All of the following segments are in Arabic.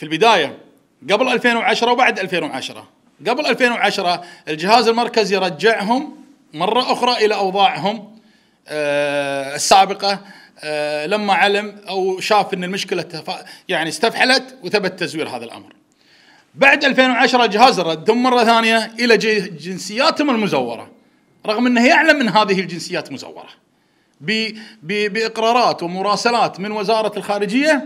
في البدايه قبل 2010 وبعد 2010 قبل 2010 الجهاز المركزي رجعهم مره اخرى الى اوضاعهم آه، السابقه آه، لما علم او شاف ان المشكله يعني استفحلت وثبت تزوير هذا الامر. بعد 2010 الجهاز رد مره ثانيه الى جنسياتهم المزوره رغم انه يعلم ان هذه الجنسيات مزوره. باقرارات ومراسلات من وزاره الخارجيه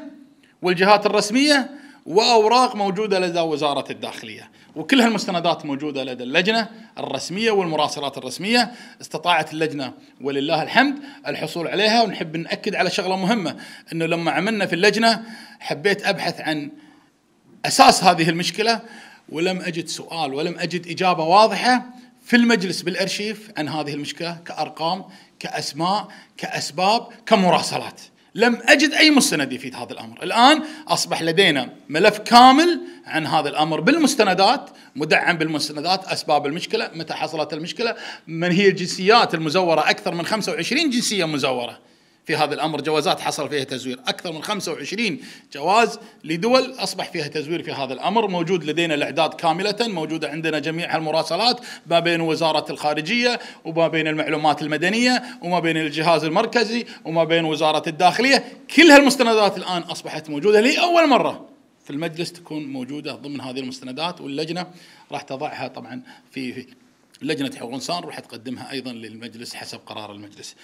والجهات الرسميه واوراق موجوده لدى وزاره الداخليه، وكل هالمستندات موجوده لدى اللجنه الرسميه والمراسلات الرسميه، استطاعت اللجنه ولله الحمد الحصول عليها ونحب ناكد على شغله مهمه انه لما عملنا في اللجنه حبيت ابحث عن اساس هذه المشكله ولم اجد سؤال ولم اجد اجابه واضحه في المجلس بالارشيف عن هذه المشكله كارقام كاسماء كاسباب كمراسلات. لم أجد أي مستند يفيد هذا الأمر الآن أصبح لدينا ملف كامل عن هذا الأمر بالمستندات مدعم بالمستندات أسباب المشكلة متى حصلت المشكلة من هي الجنسيات المزورة أكثر من 25 جنسية مزورة في هذا الأمر جوازات حصل فيها تزوير أكثر من 25 جواز لدول أصبح فيها تزوير في هذا الأمر موجود لدينا الإعداد كاملة موجودة عندنا جميع المراسلات ما بين وزارة الخارجية وما بين المعلومات المدنية وما بين الجهاز المركزي وما بين وزارة الداخلية كل هالمستندات الآن أصبحت موجودة لأول مرة في المجلس تكون موجودة ضمن هذه المستندات واللجنة راح تضعها طبعا في لجنة حقوق الإنسان راح تقدمها أيضا للمجلس حسب قرار المجلس